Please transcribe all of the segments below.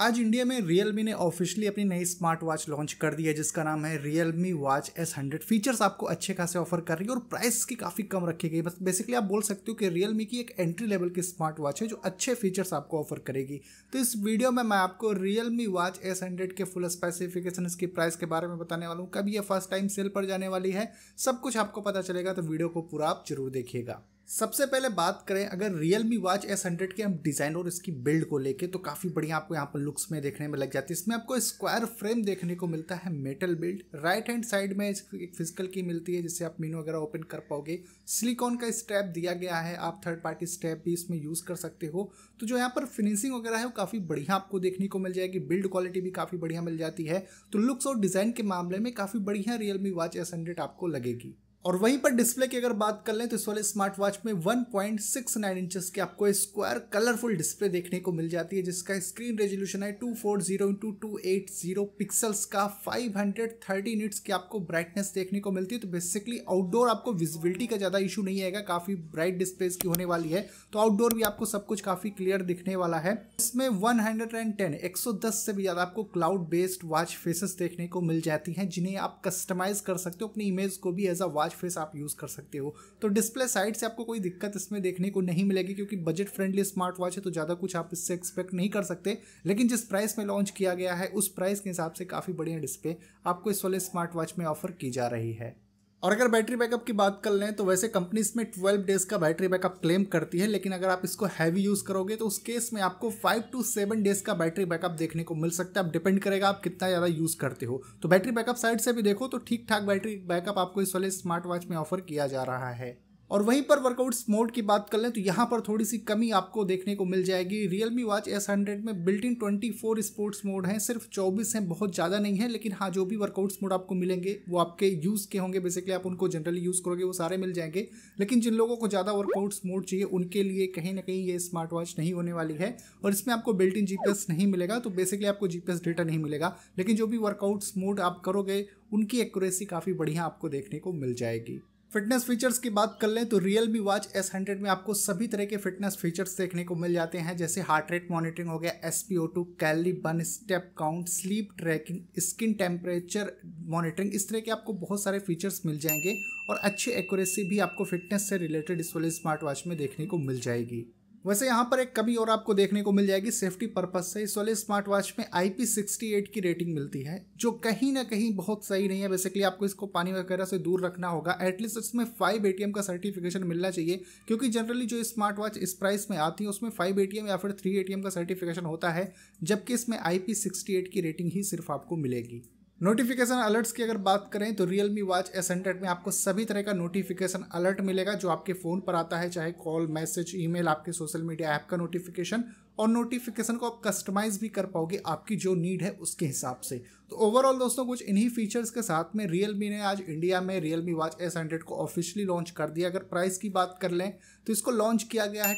आज इंडिया में रियलमी ने ऑफिशियली अपनी नई स्मार्ट वॉच लॉन्च कर दी है जिसका नाम है Realme watch S hundred features आपको अच्छे खासे ऑफर कर रही है और प्राइस की काफ़ी कम रखी गई बस बेसिकली आप बोल सकते हो कि रियलमी की एक एंट्री लेवल की स्मार्ट वॉच है जो अच्छे फीचर्स आपको ऑफर करेगी तो इस वीडियो में मैं आपको रियलमी वॉच एस हंड्रेड के फुल स्पेसिफिकेशन इसकी प्राइस के बारे में बताने वाला हूँ कभी ये फर्स्ट टाइम सेल पर जाने वाली है सब कुछ आपको पता चलेगा तो वीडियो को पूरा आप जरूर देखिएगा सबसे पहले बात करें अगर Realme watch S hundred के हम डिज़ाइन और इसकी बिल्ड को लेके तो काफ़ी बढ़िया आपको यहाँ पर लुक्स में देखने में लग जाती है इसमें आपको स्क्वायर फ्रेम देखने को मिलता है metal build right hand side में एक फिजिकल की मिलती है जिससे आप मीनू वगैरह ओपन कर पाओगे सिलिकॉन का स्टैप दिया गया है आप थर्ड पार्टी स्टैप भी इसमें यूज़ कर सकते हो तो जो यहाँ पर फिनिशिंग वगैरह है वो काफ़ी बढ़िया आपको देखने को मिल जाएगी बिल्ड क्वालिटी भी काफ़ी बढ़िया मिल जाती है तो लुक्स और डिज़ाइन के मामले में काफ़ी बढ़िया Realme watch S hundred आपको लगेगी और वहीं पर डिस्प्ले की अगर बात कर लें तो इस वाले स्मार्ट वॉच में 1.69 इंचेस की आपको स्क्वायर कलरफुल डिस्प्ले देखने को मिल जाती है जिसका स्क्रीन रेजोल्यूशन है 240 four zero into two eight zero pixels का 530 नीट्स की आपको ब्राइटनेस देखने को मिलती है तो बेसिकली आउटडोर आपको विजिबिलिटी का ज़्यादा इशू नहीं आएगा काफ़ी ब्राइट डिस्प्लेस की होने वाली है तो आउटडोर भी आपको सब कुछ काफ़ी क्लियर दिखने वाला है इसमें वन हंड्रेड से भी ज़्यादा आपको क्लाउड बेस्ड वॉच फेसेस देखने को मिल जाती हैं जिन्हें आप कस्टमाइज कर सकते हो अपनी इमेज को भी एज अ लार्ज फेस आप यूज़ कर सकते हो तो डिस्प्ले साइड से आपको कोई दिक्कत इसमें देखने को नहीं मिलेगी क्योंकि बजट फ्रेंडली स्मार्ट वॉच है तो ज़्यादा कुछ आप इससे एक्सपेक्ट नहीं कर सकते लेकिन जिस प्राइस में लॉन्च किया गया है उस प्राइस के हिसाब से काफ़ी बढ़िया डिस्प्ले आपको इस वाले स्मार्ट वॉच में ऑफर की जा रही है और अगर बैटरी बैकअप की बात कर लें तो वैसे कंपनी इसमें 12 डेज का बैटरी बैकअप क्लेम करती है लेकिन अगर आप इसको हैवी यूज़ करोगे तो उस केस में आपको 5 टू 7 डेज का बैटरी बैकअप देखने को मिल सकता है अब डिपेंड करेगा आप कितना ज़्यादा यूज़ करते हो तो बैटरी बैकअप साइड से भी देखो तो ठीक ठाक बैटरी बैकअप आपको इस वाले स्मार्ट वॉच में ऑफर किया जा रहा है और वहीं पर वर्कआउट्स मोड की बात कर लें तो यहाँ पर थोड़ी सी कमी आपको देखने को मिल जाएगी Realme watch S hundred में built in twenty four sports mode हैं सिर्फ चौबीस हैं बहुत ज़्यादा नहीं है लेकिन हाँ जो भी वर्कआउट्स मोड आपको मिलेंगे वो आपके यूज़ के होंगे बेसिकली आप उनको जनरली यूज़ करोगे वो सारे मिल जाएंगे लेकिन जिन लोगों को ज़्यादा वर्कआउट्स मोड चाहिए उनके लिए कहीं ना कहीं ये स्मार्ट वॉच नहीं होने वाली है और इसमें आपको बिल्ट इन जी नहीं मिलेगा तो बेसिकली आपको जी डेटा नहीं मिलेगा लेकिन जो भी वर्कआउट्स मोड आप करोगे उनकी एक्यूरेसी काफ़ी बढ़िया आपको देखने को मिल जाएगी फिटनेस फीचर्स की बात कर लें तो Realme watch S hundred में आपको सभी तरह के फिटनेस फीचर्स देखने को मिल जाते हैं जैसे हार्ट रेट मॉनिटरिंग हो गया S P O two calorie burn step count sleep tracking skin temperature monitoring इस तरह के आपको बहुत सारे फीचर्स मिल जाएंगे और अच्छी एक्यूरेसी भी आपको फिटनेस से रिलेटेड इस वाले स्मार्ट वॉच में देखने को मिल जाएगी वैसे यहाँ पर एक कमी और आपको देखने को मिल जाएगी सेफ्टी पर्पज से इस वाले स्मार्ट वॉच में आई की रेटिंग मिलती है जो कहीं ना कहीं बहुत सही नहीं है बेसिकली आपको इसको पानी वगैरह से दूर रखना होगा एटलीस्ट इसमें फाइव ए का सर्टिफिकेशन मिलना चाहिए क्योंकि जनरली जो स्मार्ट वॉच इस प्राइस में आती है उसमें फाइव ए या फिर थ्री ए का सर्टिफिकेशन होता है जबकि इसमें आई की रेटिंग ही सिर्फ आपको मिलेगी नोटिफिकेशन अलर्ट्स की अगर बात करें तो Realme watch S hundred में आपको सभी तरह का नोटिफिकेशन अलर्ट मिलेगा जो आपके फ़ोन पर आता है चाहे कॉल मैसेज ईमेल आपके सोशल मीडिया ऐप का नोटिफिकेशन और नोटिफिकेशन को आप कस्टमाइज भी कर पाओगे आपकी जो नीड है उसके हिसाब से तो ओवरऑल दोस्तों कुछ इन्हीं फीचर्स के साथ में मी ने आज इंडिया में रियल वॉच एस हंड्रेड को ऑफिशियली लॉन्च कर दिया अगर प्राइस की बात कर लें तो इसको लॉन्च किया गया है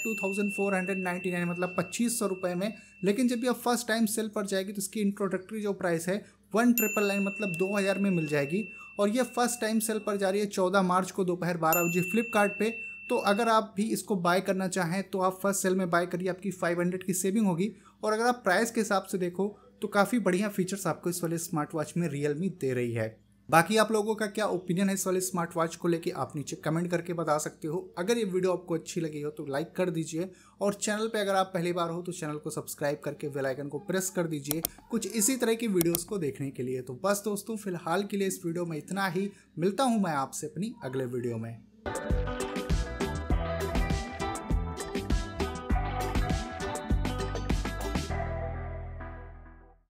नाइन मतलब पच्चीस सौ रुपये में लेकिन जब आप फर्स्ट टाइम सेल पर जाएगी तो इसकी इंट्रोडक्टरी जो प्राइस है वन ट्रिपल नाइन मतलब दो हज़ार में मिल जाएगी और ये फर्स्ट टाइम सेल पर जा रही है चौदह मार्च को दोपहर बारह बजे फ्लिपकार्ट पे तो अगर आप भी इसको बाय करना चाहें तो आप फर्स्ट सेल में बाय करिए आपकी 500 की सेविंग होगी और अगर आप प्राइस के हिसाब से देखो तो काफ़ी बढ़िया फीचर्स आपको इस वाले स्मार्ट वॉच में मी दे रही है बाकी आप लोगों का क्या ओपिनियन है इस वाले स्मार्ट वॉच को लेके आप नीचे कमेंट करके बता सकते हो अगर ये वीडियो आपको अच्छी लगी हो तो लाइक कर दीजिए और चैनल पे अगर आप पहली बार हो तो चैनल को सब्सक्राइब करके बेल आइकन को प्रेस कर दीजिए कुछ इसी तरह की वीडियोस को देखने के लिए तो बस दोस्तों फिलहाल के लिए इस वीडियो में इतना ही मिलता हूँ मैं आपसे अपनी अगले वीडियो में